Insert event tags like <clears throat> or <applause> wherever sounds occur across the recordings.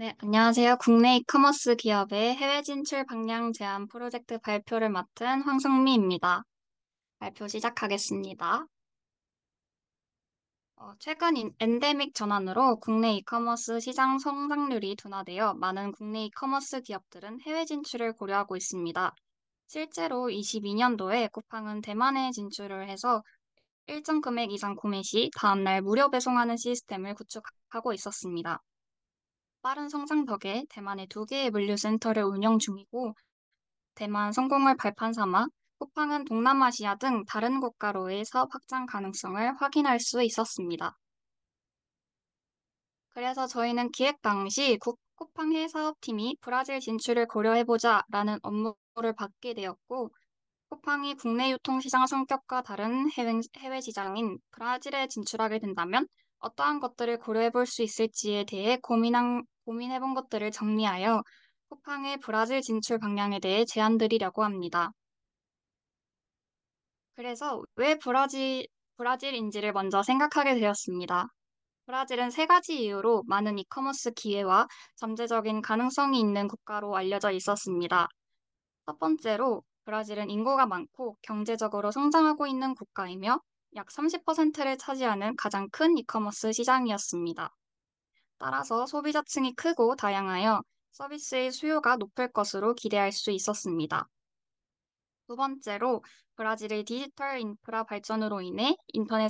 네, 안녕하세요. 국내 이커머스 기업의 해외 진출 방향 제안 프로젝트 발표를 맡은 황성미입니다. 발표 시작하겠습니다. 어, 최근 엔데믹 전환으로 국내 이커머스 시장 성장률이 둔화되어 많은 국내 이커머스 기업들은 해외 진출을 고려하고 있습니다. 실제로 22년도에 쿠팡은 대만에 진출을 해서 일정 금액 이상 구매 시 다음날 무료 배송하는 시스템을 구축하고 있었습니다. 빠른 성장 덕에 대만의 두 개의 물류센터를 운영 중이고 대만 성공을 발판 삼아 쿠팡은 동남아시아 등 다른 국가로의 사업 확장 가능성을 확인할 수 있었습니다. 그래서 저희는 기획 당시 쿠팡해 사업팀이 브라질 진출을 고려해보자 라는 업무를 받게 되었고 쿠팡이 국내 유통시장 성격과 다른 해외, 해외 시장인 브라질에 진출하게 된다면 어떠한 것들을 고려해볼 수 있을지에 대해 고민한 고민해본 것들을 정리하여 쿠팡의 브라질 진출 방향에 대해 제안드리려고 합니다. 그래서 왜 브라질, 브라질인지를 먼저 생각하게 되었습니다. 브라질은 세 가지 이유로 많은 이커머스 기회와 잠재적인 가능성이 있는 국가로 알려져 있었습니다. 첫 번째로 브라질은 인구가 많고 경제적으로 성장하고 있는 국가이며 약 30%를 차지하는 가장 큰 이커머스 시장이었습니다. 따라서 소비자층이 크고 다양하여 서비스의 수요가 높을 것으로 기대할 수 있었습니다. 두 번째로 브라질의 디지털 인프라 발전으로 인해 인터넷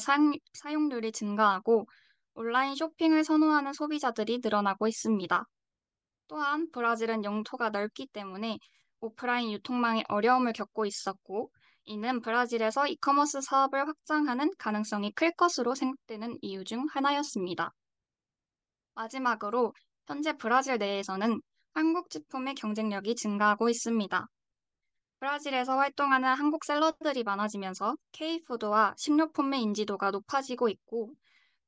사용률이 증가하고 온라인 쇼핑을 선호하는 소비자들이 늘어나고 있습니다. 또한 브라질은 영토가 넓기 때문에 오프라인 유통망의 어려움을 겪고 있었고 이는 브라질에서 이커머스 사업을 확장하는 가능성이 클 것으로 생각되는 이유 중 하나였습니다. 마지막으로 현재 브라질 내에서는 한국 제품의 경쟁력이 증가하고 있습니다. 브라질에서 활동하는 한국 셀러들이 많아지면서 K-푸드와 식료품의 인지도가 높아지고 있고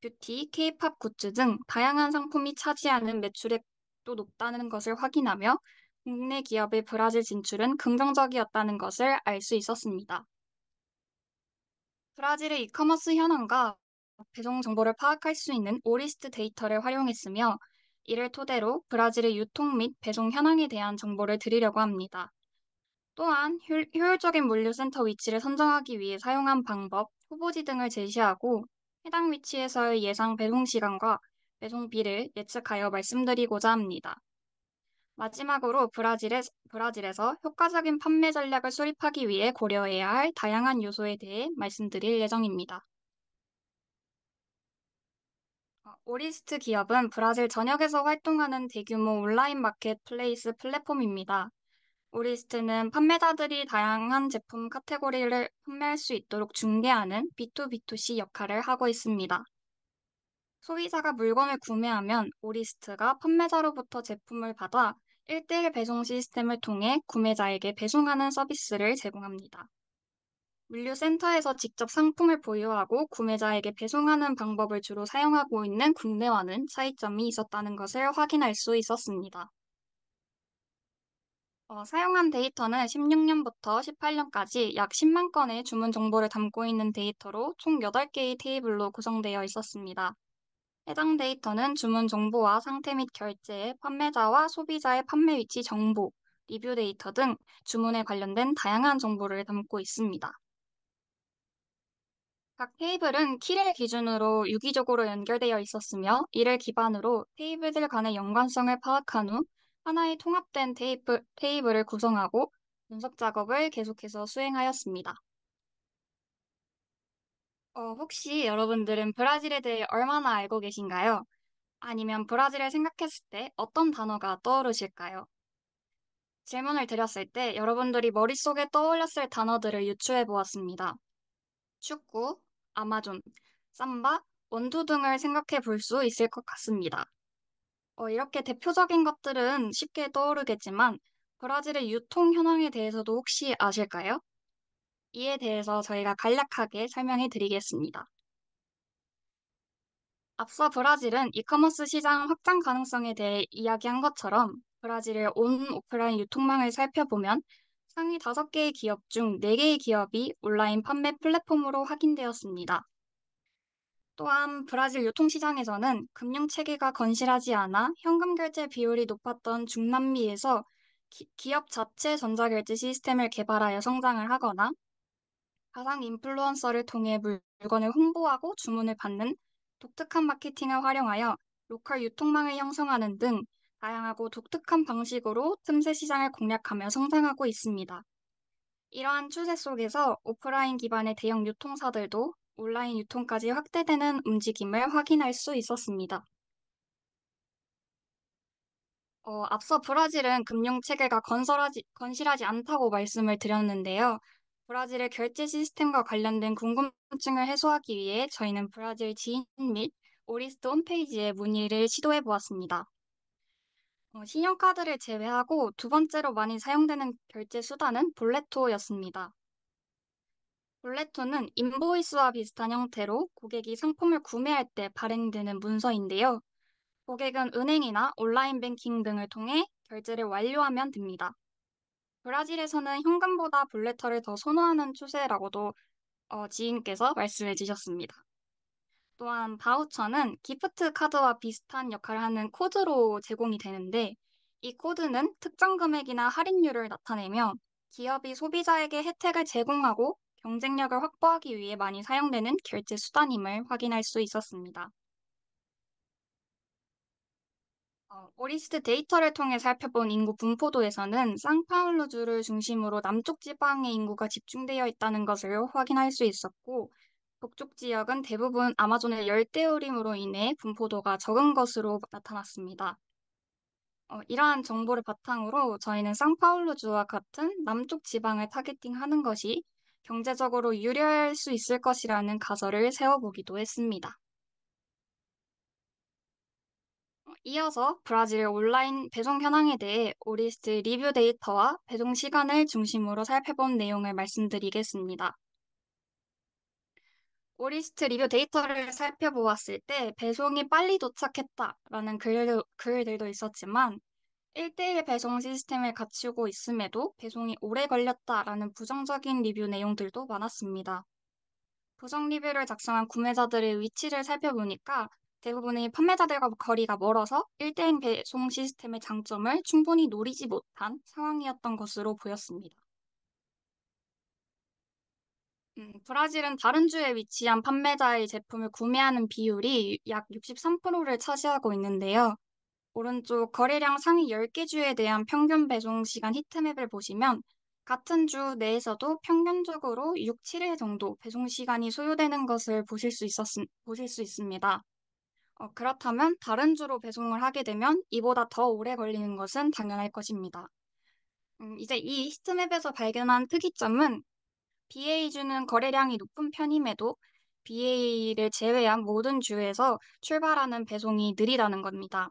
뷰티, K-팝 굿즈 등 다양한 상품이 차지하는 매출액도 높다는 것을 확인하며 국내 기업의 브라질 진출은 긍정적이었다는 것을 알 수 있었습니다. 브라질의 이커머스 현황과 배송 정보를 파악할 수 있는 오리스트 데이터를 활용했으며 이를 토대로 브라질의 유통 및 배송 현황에 대한 정보를 드리려고 합니다. 또한 효율적인 물류센터 위치를 선정하기 위해 사용한 방법, 후보지 등을 제시하고 해당 위치에서의 예상 배송 시간과 배송비를 예측하여 말씀드리고자 합니다. 마지막으로 브라질에, 브라질에서 효과적인 판매 전략을 수립하기 위해 고려해야 할 다양한 요소에 대해 말씀드릴 예정입니다. 오리스트 기업은 브라질 전역에서 활동하는 대규모 온라인 마켓플레이스 플랫폼입니다. 오리스트는 판매자들이 다양한 제품 카테고리를 판매할 수 있도록 중개하는 B2B2C 역할을 하고 있습니다. 소비자가 물건을 구매하면 오리스트가 판매자로부터 제품을 받아 1대1 배송 시스템을 통해 구매자에게 배송하는 서비스를 제공합니다. 물류센터에서 직접 상품을 보유하고 구매자에게 배송하는 방법을 주로 사용하고 있는 국내와는 차이점이 있었다는 것을 확인할 수 있었습니다. 어, 사용한 데이터는 16년부터 18년까지 약 10만 건의 주문 정보를 담고 있는 데이터로 총 8개의 테이블로 구성되어 있었습니다. 해당 데이터는 주문 정보와 상태 및결제 판매자와 소비자의 판매 위치 정보, 리뷰 데이터 등 주문에 관련된 다양한 정보를 담고 있습니다. 각 테이블은 키를 기준으로 유기적으로 연결되어 있었으며 이를 기반으로 테이블들 간의 연관성을 파악한 후 하나의 통합된 테이프, 테이블을 구성하고 분석 작업을 계속해서 수행하였습니다. 어, 혹시 여러분들은 브라질에 대해 얼마나 알고 계신가요? 아니면 브라질을 생각했을 때 어떤 단어가 떠오르실까요? 질문을 드렸을 때 여러분들이 머릿속에 떠올렸을 단어들을 유추해 보았습니다. 축구, 아마존, 삼바, 원두 등을 생각해 볼 수 있을 것 같습니다. 어, 이렇게 대표적인 것들은 쉽게 떠오르겠지만 브라질의 유통 현황에 대해서도 혹시 아실까요? 이에 대해서 저희가 간략하게 설명해 드리겠습니다. 앞서 브라질은 이커머스 시장 확장 가능성에 대해 이야기한 것처럼 브라질의 온 오프라인 유통망을 살펴보면 상위 5개의 기업 중 4개의 기업이 온라인 판매 플랫폼으로 확인되었습니다. 또한 브라질 유통시장에서는 금융체계가 건실하지 않아 현금 결제 비율이 높았던 중남미에서 기, 기업 자체 전자결제 시스템을 개발하여 성장을 하거나 가상 인플루언서를 통해 물건을 홍보하고 주문을 받는 독특한 마케팅을 활용하여 로컬 유통망을 형성하는 등 다양하고 독특한 방식으로 틈새 시장을 공략하며 성장하고 있습니다. 이러한 추세 속에서 오프라인 기반의 대형 유통사들도 온라인 유통까지 확대되는 움직임을 확인할 수 있었습니다. 어, 앞서 브라질은 금융 체계가 건설하지, 건실하지 않다고 말씀을 드렸는데요. 브라질의 결제 시스템과 관련된 궁금증을 해소하기 위해 저희는 브라질 지인 및 오리스트 홈페이지에 문의를 시도해 보았습니다. 어, 신용카드를 제외하고 두 번째로 많이 사용되는 결제 수단은 볼레토였습니다. 볼레토는 인보이스와 비슷한 형태로 고객이 상품을 구매할 때 발행되는 문서인데요. 고객은 은행이나 온라인 뱅킹 등을 통해 결제를 완료하면 됩니다. 브라질에서는 현금보다 볼레터를 더 선호하는 추세라고도 어, 지인께서 말씀해 주셨습니다. 또한 바우처는 기프트 카드와 비슷한 역할을 하는 코드로 제공이 되는데 이 코드는 특정 금액이나 할인율을 나타내며 기업이 소비자에게 혜택을 제공하고 경쟁력을 확보하기 위해 많이 사용되는 결제 수단임을 확인할 수 있었습니다. 어, 오리스트 데이터를 통해 살펴본 인구 분포도에서는 상파울루주를 중심으로 남쪽 지방의 인구가 집중되어 있다는 것을 확인할 수 있었고 북쪽 지역은 대부분 아마존의 열대우림으로 인해 분포도가 적은 것으로 나타났습니다. 어, 이러한 정보를 바탕으로 저희는 상파울루주와 같은 남쪽 지방을 타겟팅하는 것이 경제적으로 유리할 수 있을 것이라는 가설을 세워보기도 했습니다. 어, 이어서 브라질 온라인 배송 현황에 대해 오리스트 리뷰 데이터와 배송 시간을 중심으로 살펴본 내용을 말씀드리겠습니다. 오리스트 리뷰 데이터를 살펴보았을 때 배송이 빨리 도착했다라는 글, 글들도 있었지만 1대1 배송 시스템을 갖추고 있음에도 배송이 오래 걸렸다라는 부정적인 리뷰 내용들도 많았습니다. 부정 리뷰를 작성한 구매자들의 위치를 살펴보니까 대부분의 판매자들과 거리가 멀어서 1대1 배송 시스템의 장점을 충분히 노리지 못한 상황이었던 것으로 보였습니다. 브라질은 다른 주에 위치한 판매자의 제품을 구매하는 비율이 약 63%를 차지하고 있는데요. 오른쪽 거래량 상위 10개 주에 대한 평균 배송 시간 히트맵을 보시면 같은 주 내에서도 평균적으로 6, 7일 정도 배송 시간이 소요되는 것을 보실 수, 있었, 보실 수 있습니다. 어, 그렇다면 다른 주로 배송을 하게 되면 이보다 더 오래 걸리는 것은 당연할 것입니다. 음, 이제 이 히트맵에서 발견한 특이점은 BA주는 거래량이 높은 편임에도 BA를 제외한 모든 주에서 출발하는 배송이 느리다는 겁니다.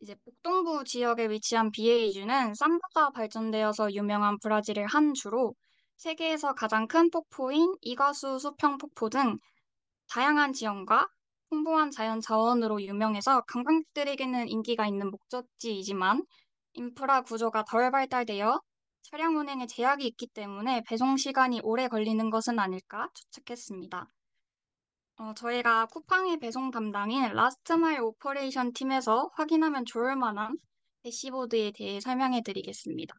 이제 북동부 지역에 위치한 BA주는 삼바가 발전되어서 유명한 브라질의 한 주로 세계에서 가장 큰 폭포인 이과수 수평 폭포 등 다양한 지형과 풍부한 자연 자원으로 유명해서 관광객들에게는 인기가 있는 목적지이지만 인프라 구조가 덜 발달되어 차량 운행에 제약이 있기 때문에 배송 시간이 오래 걸리는 것은 아닐까 추측했습니다. 어, 저희가 쿠팡의 배송 담당인 라스트마일 오퍼레이션 팀에서 확인하면 좋을 만한 대시보드에 대해 설명해 드리겠습니다.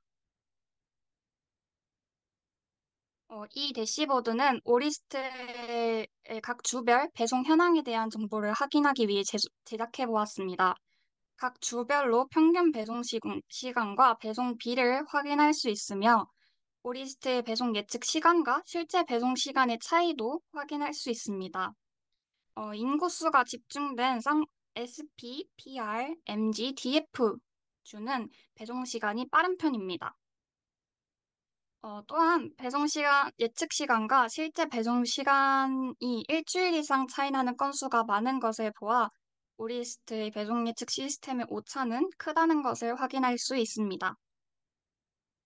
어, 이 대시보드는 오리스트의 각 주별 배송 현황에 대한 정보를 확인하기 위해 제작해 보았습니다. 각 주별로 평균 배송 시간과 배송비를 확인할 수 있으며 오리스트의 배송 예측 시간과 실제 배송 시간의 차이도 확인할 수 있습니다. 어, 인구수가 집중된 쌍- SP, PR, MG, DF 주는 배송 시간이 빠른 편입니다. 어, 또한 배송 시간, 예측 시간과 실제 배송 시간이 일주일 이상 차이 나는 건수가 많은 것을 보아 우리 리스트의 배송 예측 시스템의 오차는 크다는 것을 확인할 수 있습니다.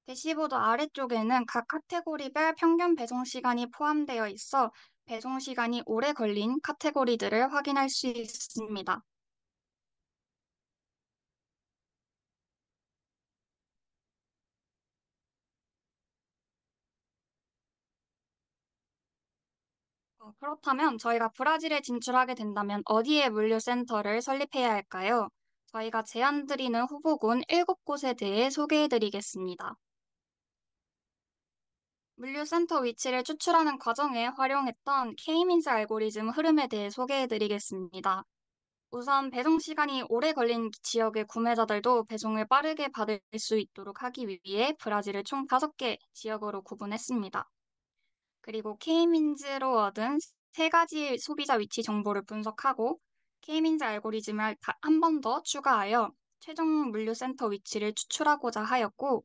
대시보드 아래쪽에는 각 카테고리별 평균 배송 시간이 포함되어 있어 배송 시간이 오래 걸린 카테고리들을 확인할 수 있습니다. 그렇다면 저희가 브라질에 진출하게 된다면 어디에 물류센터를 설립해야 할까요? 저희가 제안드리는 후보군 7곳에 대해 소개해드리겠습니다. 물류센터 위치를 추출하는 과정에 활용했던 K-민스 알고리즘 흐름에 대해 소개해드리겠습니다. 우선 배송 시간이 오래 걸린 지역의 구매자들도 배송을 빠르게 받을 수 있도록 하기 위해 브라질을 총 5개 지역으로 구분했습니다. 그리고 K민즈로 얻은 세 가지 소비자 위치 정보를 분석하고 K민즈 알고리즘을 한 번 더 추가하여 최종 물류센터 위치를 추출하고자 하였고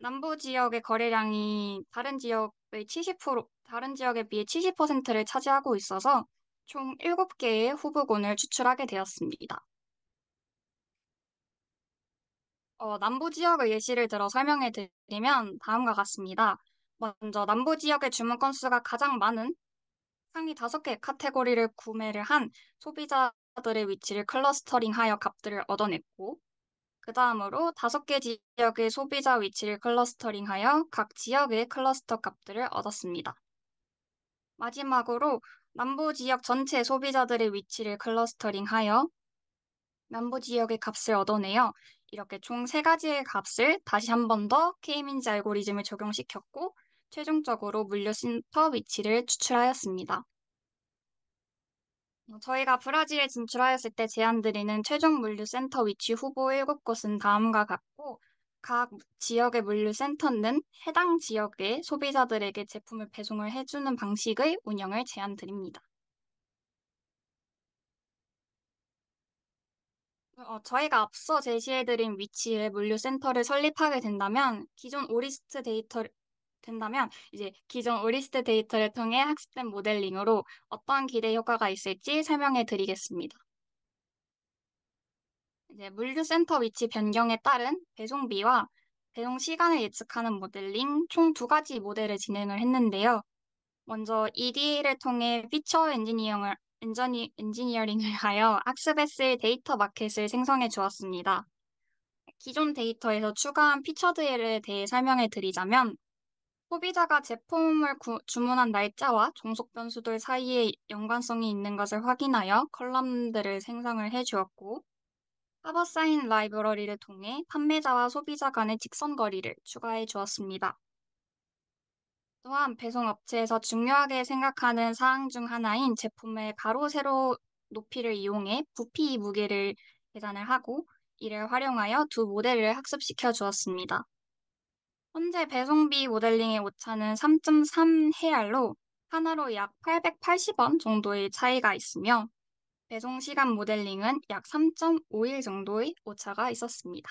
남부 지역의 거래량이 다른 지역의 70% 다른 지역에 비해 70%를 차지하고 있어서 총 7개의 후보군을 추출하게 되었습니다. 어, 남부 지역의 예시를 들어 설명해 드리면 다음과 같습니다. 먼저 남부 지역의 주문 건수가 가장 많은 상위 5개 카테고리를 구매를 한 소비자들의 위치를 클러스터링하여 값들을 얻어냈고 그 다음으로 5개 지역의 소비자 위치를 클러스터링하여 각 지역의 클러스터 값들을 얻었습니다. 마지막으로 남부 지역 전체 소비자들의 위치를 클러스터링하여 남부 지역의 값을 얻어내어 이렇게 총3가지의 값을 다시 한 번 더 K-민지 알고리즘을 적용시켰고 최종적으로 물류센터 위치를 추출하였습니다. 저희가 브라질에 진출하였을 때 제안드리는 최종 물류센터 위치 후보 7곳은 다음과 같고 각 지역의 물류센터는 해당 지역의 소비자들에게 제품을 배송을 해주는 방식의 운영을 제안드립니다. 어, 저희가 앞서 제시해드린 위치에 물류센터를 설립하게 된다면 기존 오리스트 데이터, 를 된다면 이제 기존 오리스트 데이터를 통해 학습된 모델링으로 어떠한 기대 효과가 있을지 설명해 드리겠습니다. 이제 물류 센터 위치 변경에 따른 배송비와 배송 시간을 예측하는 모델링 총 두 가지 모델을 진행을 했는데요. 먼저 EDA를 통해 피처 엔지니어링을, 엔지니, 엔지니어링을 하여 학습에 쓸 데이터 마켓을 생성해 주었습니다. 기존 데이터에서 추가한 피처들에 대해 설명해 드리자면 소비자가 제품을 구- 주문한 날짜와 종속 변수들 사이에 연관성이 있는 것을 확인하여 컬럼들을 생성을 해 주었고, 하버사인 라이브러리를 통해 판매자와 소비자 간의 직선 거리를 추가해 주었습니다. 또한 배송 업체에서 중요하게 생각하는 사항 중 하나인 제품의 가로, 세로 높이를 이용해 부피 무게를 계산을 하고 이를 활용하여 두 모델을 학습시켜 주었습니다. 현재 배송비 모델링의 오차는 3.3 헤알로 하나로 약 880원 정도의 차이가 있으며 배송 시간 모델링은 약 3.5일 정도의 오차가 있었습니다.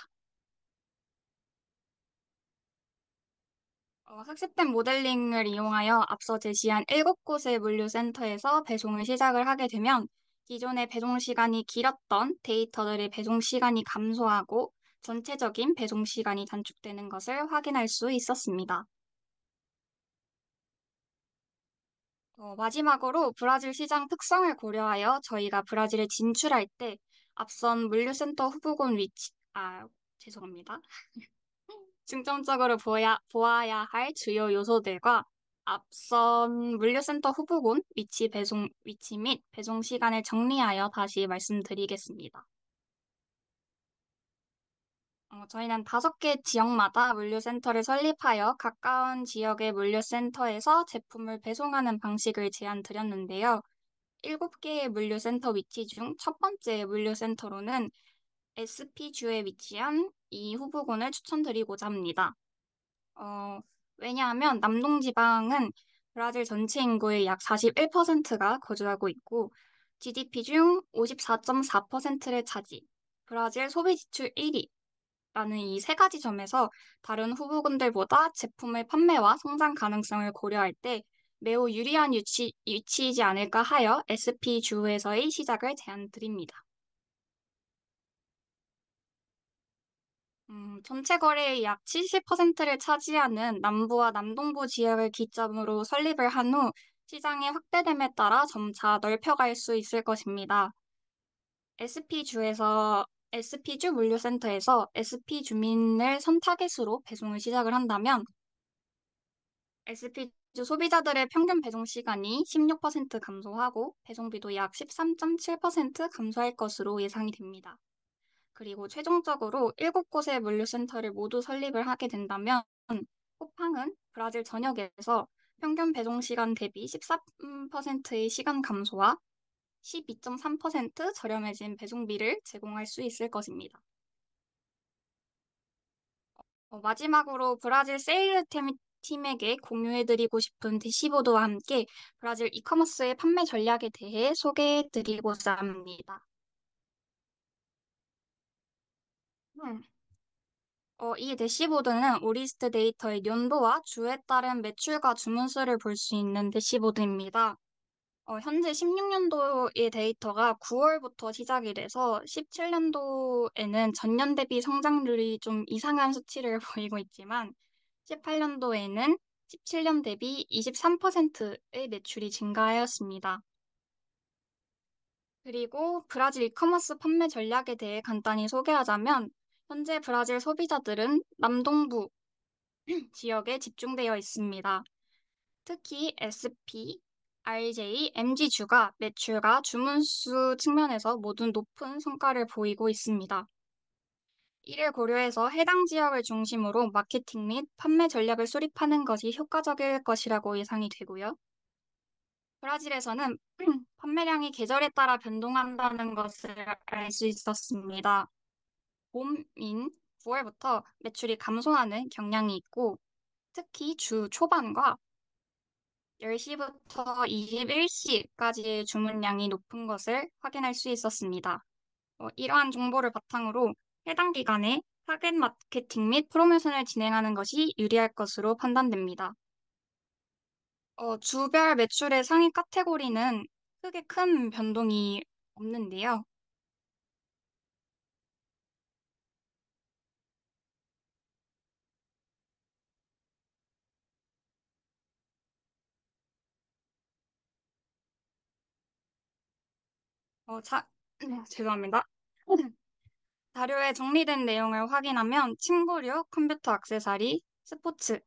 어, 학습된 모델링을 이용하여 앞서 제시한 7곳의 물류센터에서 배송을 시작을 하게 되면 기존의 배송 시간이 길었던 데이터들의 배송 시간이 감소하고 전체적인 배송 시간이 단축되는 것을 확인할 수 있었습니다. 어, 마지막으로 브라질 시장 특성을 고려하여 저희가 브라질에 진출할 때 앞선 물류센터 후보군 위치, 아, 죄송합니다. <laughs> 중점적으로 보야, 보아야 할 주요 요소들과 앞선 물류센터 후보군 위치 배송, 위치 및 배송 시간을 정리하여 다시 말씀드리겠습니다. 어, 저희는 다섯 개 지역마다 물류센터를 설립하여 가까운 지역의 물류센터에서 제품을 배송하는 방식을 제안 드렸는데요. 일곱 개의 물류센터 위치 중 첫 번째 물류센터로는 SP주에 위치한 이 후보군을 추천드리고자 합니다. 어, 왜냐하면 남동지방은 브라질 전체 인구의 약 41%가 거주하고 있고 GDP 중 54.4%를 차지, 브라질 소비 지출 1위, 라는 이 세 가지 점에서 다른 후보군들보다 제품의 판매와 성장 가능성을 고려할 때 매우 유리한 위치, 위치이지 않을까 하여 SP 주에서의 시작을 제안드립니다. 음, 전체 거래의 약 70%를 차지하는 남부와 남동부 지역을 기점으로 설립을 한 후 시장의 확대됨에 따라 점차 넓혀갈 수 있을 것입니다. SP주에서 SP주 물류센터에서 SP 주민을 선 타겟으로 배송을 시작을 한다면 SP주 소비자들의 평균 배송 시간이 16% 감소하고 배송비도 약 13.7% 감소할 것으로 예상이 됩니다. 그리고 최종적으로 7곳의 물류센터를 모두 설립을 하게 된다면 호팡은 브라질 전역에서 평균 배송 시간 대비 13%의 시간 감소와 12.3% 저렴해진 배송비를 제공할 수 있을 것입니다. 어, 마지막으로 브라질 세일 팀에게 공유해드리고 싶은 대시보드와 함께 브라질 이커머스의 판매 전략에 대해 소개해드리고자 합니다. 음. 어, 이 대시보드는 오리스트 데이터의 연도와 주에 따른 매출과 주문수를 볼 수 있는 대시보드입니다. 어, 현재 16년도의 데이터가 9월부터 시작이 돼서 17년도에는 전년 대비 성장률이 좀 이상한 수치를 <laughs> 보이고 있지만 18년도에는 17년 대비 23%의 매출이 증가하였습니다. 그리고 브라질 이커머스 판매 전략에 대해 간단히 소개하자면 현재 브라질 소비자들은 남동부 <clears throat> 지역에 집중되어 있습니다. 특히 SP, RJ, MG주가 매출과 주문수 측면에서 모두 높은 성과를 보이고 있습니다. 이를 고려해서 해당 지역을 중심으로 마케팅 및 판매 전략을 수립하는 것이 효과적일 것이라고 예상이 되고요. 브라질에서는 <clears throat> 판매량이 계절에 따라 변동한다는 것을 알 수 있었습니다. 봄인 9월부터 매출이 감소하는 경향이 있고 특히 주 초반과 10시부터 2 1시까지 주문량이 높은 것을 확인할 수 있었습니다. 어, 이러한 정보를 바탕으로 해당 기간에 타겟 마케팅 및 프로모션을 진행하는 것이 유리할 것으로 판단됩니다. 어, 주별 매출의 상위 카테고리는 크게 큰 변동이 없는데요. 어, 자, <clears throat> 죄송합니다. <clears throat> 자료에 정리된 내용을 확인하면 친구류 컴퓨터 악세사리, 스포츠,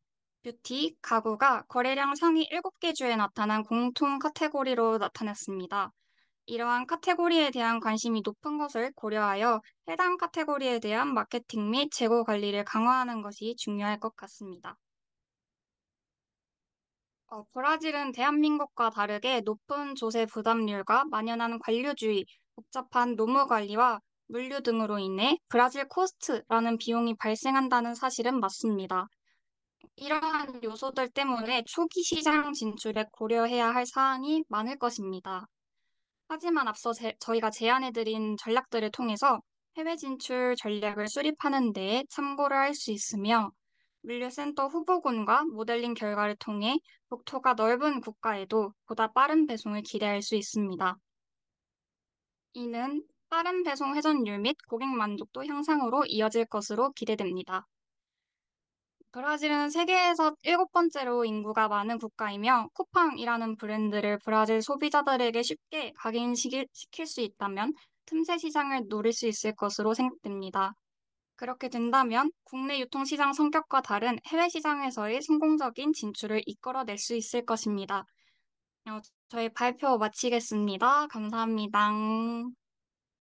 뷰티, 가구가 거래량 상위 7개 주에 나타난 공통 카테고리로 나타났습니다. 이러한 카테고리에 대한 관심이 높은 것을 고려하여 해당 카테고리에 대한 마케팅 및 재고 관리를 강화하는 것이 중요할 것 같습니다. 어, 브라질은 대한민국과 다르게 높은 조세 부담률과 만연한 관료주의, 복잡한 노무 관리와 물류 등으로 인해 브라질 코스트라는 비용이 발생한다는 사실은 맞습니다. 이러한 요소들 때문에 초기 시장 진출에 고려해야 할 사항이 많을 것입니다. 하지만 앞서 제, 저희가 제안해드린 전략들을 통해서 해외 진출 전략을 수립하는 데 참고를 할 수 있으며 물류센터 후보군과 모델링 결과를 통해 국토가 넓은 국가에도 보다 빠른 배송을 기대할 수 있습니다. 이는 빠른 배송 회전율 및 고객 만족도 향상으로 이어질 것으로 기대됩니다. 브라질은 세계에서 일곱 번째로 인구가 많은 국가이며 쿠팡이라는 브랜드를 브라질 소비자들에게 쉽게 각인시킬 수 있다면 틈새 시장을 노릴 수 있을 것으로 생각됩니다. 그렇게 된다면 국내 유통시장 성격과 다른 해외 시장에서의 성공적인 진출을 이끌어낼 수 있을 것입니다. 어, 저희 발표 마치겠습니다. 감사합니다.